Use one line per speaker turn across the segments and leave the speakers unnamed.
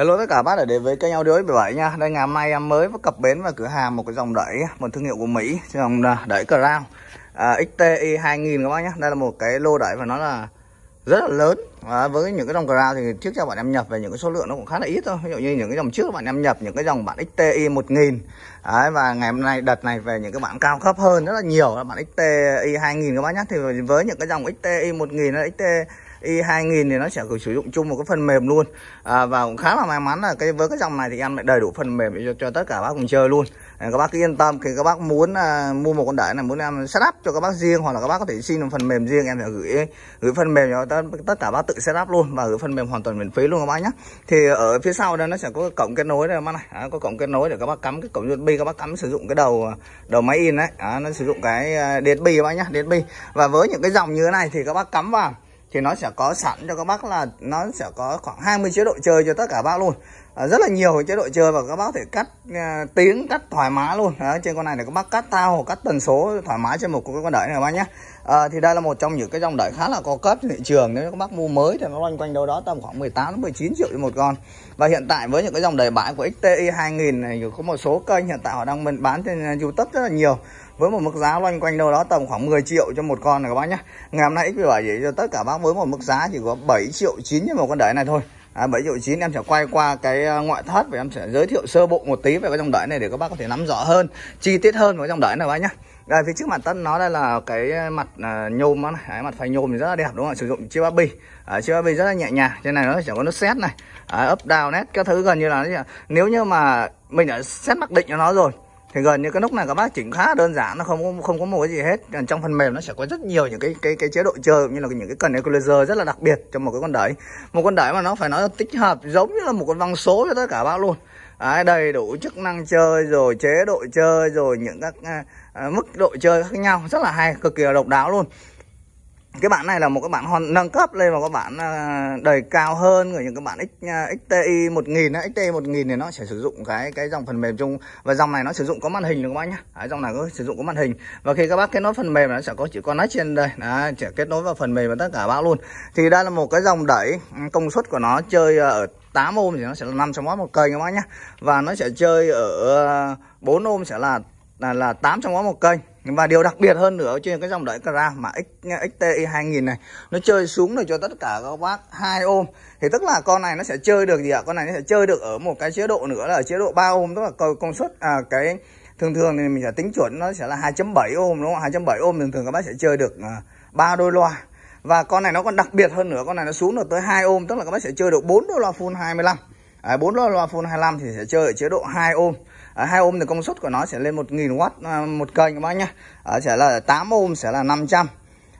Hello tất cả bác đã đến với kênh audio 77 nha Đây ngày hôm nay em mới cập bến vào cửa hàng một cái dòng đẩy Một thương hiệu của Mỹ Dòng à, đẩy Crown à, XTI 2000 các bác nhé Đây là một cái lô đẩy và nó là rất là lớn à, với những cái dòng crown thì trước cho bạn em nhập về những cái số lượng nó cũng khá là ít thôi ví dụ như những cái dòng trước bạn em nhập những cái dòng bản xti 1000 Đấy, và ngày hôm nay đợt này về những cái bản cao cấp hơn rất là nhiều là bản xti 2000 các bác nhé thì với những cái dòng xti 1000 hay xti i 2000 thì nó sẽ sử dụng chung một cái phần mềm luôn à, và cũng khá là may mắn là cái với cái dòng này thì em lại đầy đủ phần mềm cho, cho tất cả bác cùng chơi luôn à, các bác cứ yên tâm khi các bác muốn à, mua một con đẩy này muốn em setup cho các bác riêng hoặc là các bác có thể xin một phần mềm riêng em sẽ gửi gửi phần mềm cho tất, tất cả bác tự setup luôn và gửi phần mềm hoàn toàn miễn phí luôn các bác nhé thì ở phía sau đây nó sẽ có cổng kết nối đây các bác này à, có cổng kết nối để các bác cắm cái cổng USB các bác cắm sử dụng cái đầu đầu máy in đấy à, nó sử dụng cái à, DSP các bác nhé DSP và với những cái dòng như thế này thì các bác cắm vào thì nó sẽ có sẵn cho các bác là nó sẽ có khoảng 20 chế độ chơi cho tất cả bác luôn Ờ, rất là nhiều cái chế độ chơi và các bác thể cắt à, tiếng cắt thoải mái luôn đó, trên con này là các bác cắt thao cắt tần số thoải mái trên một của con đẩy này các bác nhé à, thì đây là một trong những cái dòng đẩy khá là có cấp thị trường nếu các bác mua mới thì nó loanh quanh đâu đó tầm khoảng 18 19 triệu một con và hiện tại với những cái dòng đẩy bãi của XTI 2000 này có một số kênh hiện tại họ đang bán trên à, YouTube rất là nhiều với một mức giá loanh quanh đâu đó tầm khoảng 10 triệu cho một con này các bác nhé ngày hôm nay XP7 để cho tất cả bác với một mức giá chỉ có 7 triệu 9 cho một con đẩy này thôi à, 7 triệu 9 em sẽ quay qua cái à, ngoại thất và em sẽ giới thiệu sơ bộ một tí về cái dòng đợi này để các bác có thể nắm rõ hơn chi tiết hơn về dòng đợi này các bác nhé. đây phía trước mặt tân nó đây là cái mặt à, nhôm này cái mặt phay nhôm thì rất là đẹp đúng không sử dụng chiếc baby à, chiếc bì rất là nhẹ nhàng trên này nó chẳng có nút xét này à, up down nét các thứ gần như là nếu như mà mình đã xét mặc định cho nó rồi thì gần như cái nút này các bác chỉnh khá đơn giản nó không có, không có một cái gì hết trong phần mềm nó sẽ có rất nhiều những cái cái cái chế độ chơi như là những cái cần equalizer rất là đặc biệt cho một cái con đẩy một con đẩy mà nó phải nói là tích hợp giống như là một con văng số cho tất cả bác luôn Đấy, đầy đủ chức năng chơi rồi chế độ chơi rồi những các à, à mức độ chơi khác nhau rất là hay cực kỳ là độc đáo luôn cái bản này là một cái bản hoàn nâng cấp lên một các bạn à, đời cao hơn của những cái bản X, XTI 1000 XTI 1000 thì nó sẽ sử dụng cái cái dòng phần mềm chung và dòng này nó sử dụng có màn hình được các bác nhá. Đấy, dòng này có sử dụng có màn hình. Và khi các bác kết nối phần mềm nó sẽ có chữ connect trên đây. Đấy, sẽ kết nối vào phần mềm và tất cả bác luôn. Thì đây là một cái dòng đẩy ừ, công suất của nó chơi ở 8 ôm thì nó sẽ là 500W một cây các bác nhá. Và nó sẽ chơi ở 4 à, ôm sẽ là là, là 800W một kênh và điều đặc biệt hơn nữa trên cái dòng đẩy Cra mà X, XTI 2000 này nó chơi xuống được cho tất cả các bác hai ôm thì tức là con này nó sẽ chơi được gì ạ con này nó sẽ chơi được ở một cái chế độ nữa là chế độ 3 ôm tức là công, công suất à, cái thường thường thì mình sẽ tính chuẩn nó sẽ là 2.7 ôm đúng không 2.7 ôm thường thường các bác sẽ chơi được à, ba đôi loa và con này nó còn đặc biệt hơn nữa con này nó xuống được tới hai ôm tức là các bác sẽ chơi được 4 đôi loa full 25 à, 4 đôi loa full 25 thì sẽ chơi ở chế độ 2 ôm à, ờ, 2 ohm thì công suất của nó sẽ lên 1000W à, một kênh các bác nhá à, sẽ là 8 ohm sẽ là 500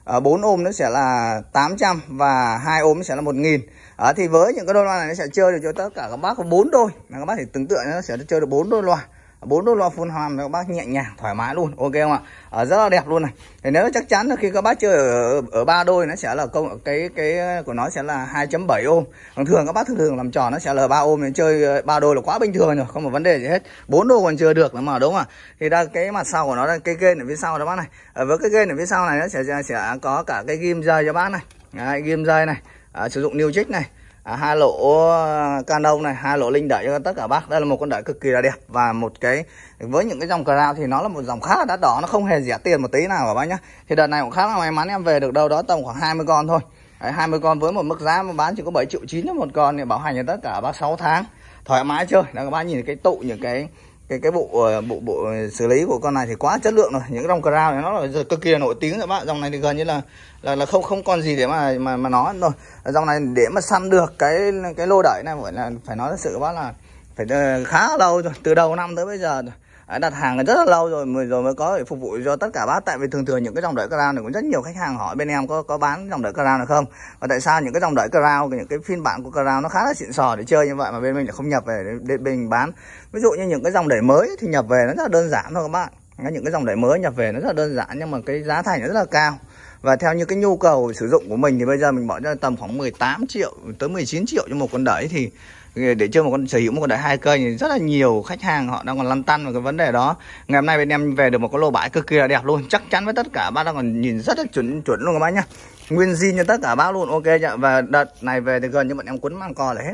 à, 4 ohm nó sẽ là 800 và 2 ohm sẽ là 1000 ở ờ, thì với những cái đôi loa này nó sẽ chơi được cho tất cả các bác có 4 đôi các bác thì tưởng tượng nó sẽ chơi được 4 đôi loa bốn đôi lo phun hàm các bác nhẹ nhàng thoải mái luôn ok không ạ à, rất là đẹp luôn này thì nếu chắc chắn là khi các bác chơi ở ở ba đôi nó sẽ là công cái cái của nó sẽ là 2.7 ôm còn thường các bác thường thường làm tròn nó sẽ là ba ôm nên chơi ờ, ba đôi là quá bình thường rồi không có vấn đề gì hết bốn đôi còn chưa được nữa mà đúng không ạ thì đây cái mặt sau của nó là cái game ở phía sau đó bác này à, với cái game ở phía sau này nó sẽ sẽ có cả cái ghim dây cho bác này Đấy, ghim dây này à, sử dụng new trick này à, hai lỗ ờ, Canon này hai lỗ linh đẩy cho tất cả bác đây là một con đẩy cực kỳ là đẹp và một cái với những cái dòng crown thì nó là một dòng khá đắt đỏ nó không hề rẻ tiền một tí nào cả bác nhá thì đợt này cũng khá là may mắn em về được đâu đó tầm khoảng 20 con thôi Đấy, 20 con với một mức giá mà bán chỉ có 7 triệu 9 một con thì bảo hành cho tất cả bác 6 tháng thoải mái chơi đang các bác nhìn cái tụ những cái cái cái bộ ờ, bộ bộ xử lý của con này thì quá chất lượng rồi những cái dòng crown này nó là cực kỳ là nổi tiếng rồi bạn dòng này thì gần như là là là không không còn gì để mà mà mà nói rồi dòng này để mà săn được cái cái lô đẩy này phải là phải nói thật sự bác là phải ờ, khá lâu rồi từ đầu năm tới bây giờ rồi Ờ, đặt hàng rất là lâu rồi mới rồi mới có để phục vụ cho tất cả bác tại vì thường thường những cái dòng đợi crown này cũng rất nhiều khách hàng hỏi bên em có có bán dòng đợi crown này không và tại sao những cái dòng đợi crown những cái phiên bản của crown nó khá là xịn sò để chơi như vậy mà bên mình lại không nhập về để, bên mình bán ví dụ như những cái dòng đợi mới thì nhập về nó rất là đơn giản thôi các bạn những cái dòng đợi mới nhập về nó rất là đơn giản nhưng mà cái giá thành nó rất là cao và theo như cái nhu cầu sử dụng của mình thì bây giờ mình bỏ ra tầm khoảng 18 triệu tới 19 triệu cho một con đợi thì để chơi một con sở hữu một con đại hai cây thì rất là nhiều khách hàng họ đang còn lăn tăn vào cái vấn đề đó ngày hôm nay bên em về được một cái lô bãi cực kỳ là đẹp luôn chắc chắn với tất cả bác đang còn nhìn rất là chuẩn chuẩn luôn các bác nhá nguyên zin cho tất cả bác luôn ok chưa và đợt này về thì gần như bọn em cuốn màng co là hết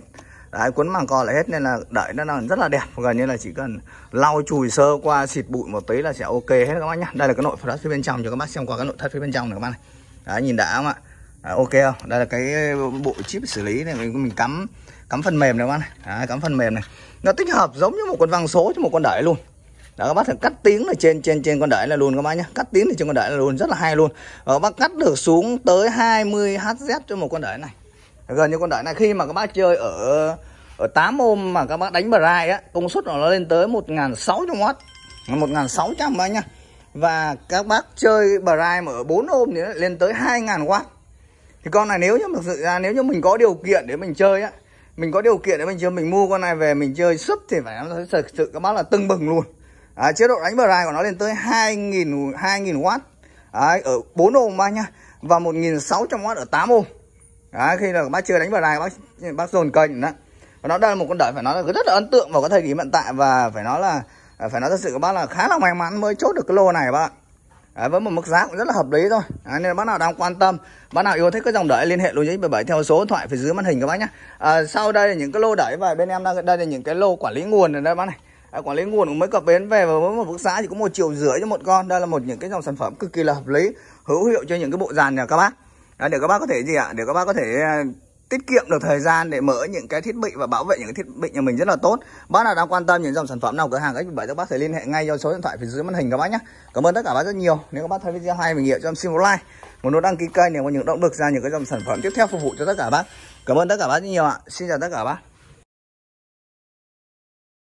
Đấy, cuốn màng co là hết nên là đợi nó là rất là đẹp gần như là chỉ cần lau chùi sơ qua xịt bụi một tí là sẽ ok hết các bác nhá đây là cái nội thất phía bên trong cho các bác xem qua cái nội thất phía bên trong này các bác này Đấy, nhìn đã không ạ à, ok không đây là cái bộ chip xử lý này mình, mình cắm cắm phần mềm này các bác này. Đấy, cắm phần mềm này nó tích hợp giống như một con vang số cho một con đẩy luôn đó các bác cắt tiếng là trên trên trên con đẩy là luôn các bác nhá cắt tiếng thì trên con đẩy là luôn rất là hay luôn và ờ, các bác cắt được xuống tới 20 hz cho một con đẩy này gần như con đẩy này khi mà các bác chơi ở ở 8 ôm mà các bác đánh bờ á công suất của nó lên tới 1.600W 1 các bác nhá và các bác chơi bờ mà ở 4 ôm thì lên tới 2.000W thì con này nếu như thực sự ra nếu như mình có điều kiện để mình chơi á mình có điều kiện để mình chưa mình mua con này về mình chơi sấp thì phải nói thật sự các bác là tưng bừng luôn à, chế độ đánh bờ của nó lên tới 2.000 2.000W à, ở 4 ohm ba nhá và 1.600W ở 8 ohm à, khi là bác chơi đánh bờ đài bác bác dồn kênh đó và nó đây là một con đợi phải nói là rất là ấn tượng vào cái thời điểm hiện tại và phải nói là à, phải nói thật sự các bác là khá là may mắn mới chốt được cái lô này các bạn à, với một mức giá cũng rất là hợp lý thôi à, nên bác nào đang quan tâm bác nào yêu thích cái dòng đẩy liên hệ luôn với 17 theo số điện thoại phía dưới màn hình các bác nhé à, sau đây là những cái lô đẩy và bên em đang đây là những cái lô quản lý nguồn này đây bác này à, quản lý nguồn cũng mới cập bến về và với một mức giá chỉ có một triệu rưỡi cho một con đây là một những cái dòng sản phẩm cực kỳ là hợp lý hữu hiệu cho những cái bộ dàn nhà các bác à, để các bác có thể gì ạ à? để các bác có thể tiết kiệm được thời gian để mở những cái thiết bị và bảo vệ những cái thiết bị nhà mình rất là tốt. Bác nào đang quan tâm những dòng sản phẩm nào cửa hàng X7 các bác thể liên hệ ngay cho số điện thoại phía dưới màn hình các bác nhé. Cảm ơn tất cả bác rất nhiều. Nếu các bác thấy video hay mình hiểu cho em xin một like, một nút đăng ký kênh để có những động lực ra những cái dòng sản phẩm tiếp theo phục vụ cho tất cả bác. Cảm ơn tất cả bác rất nhiều ạ. Xin chào tất cả bác.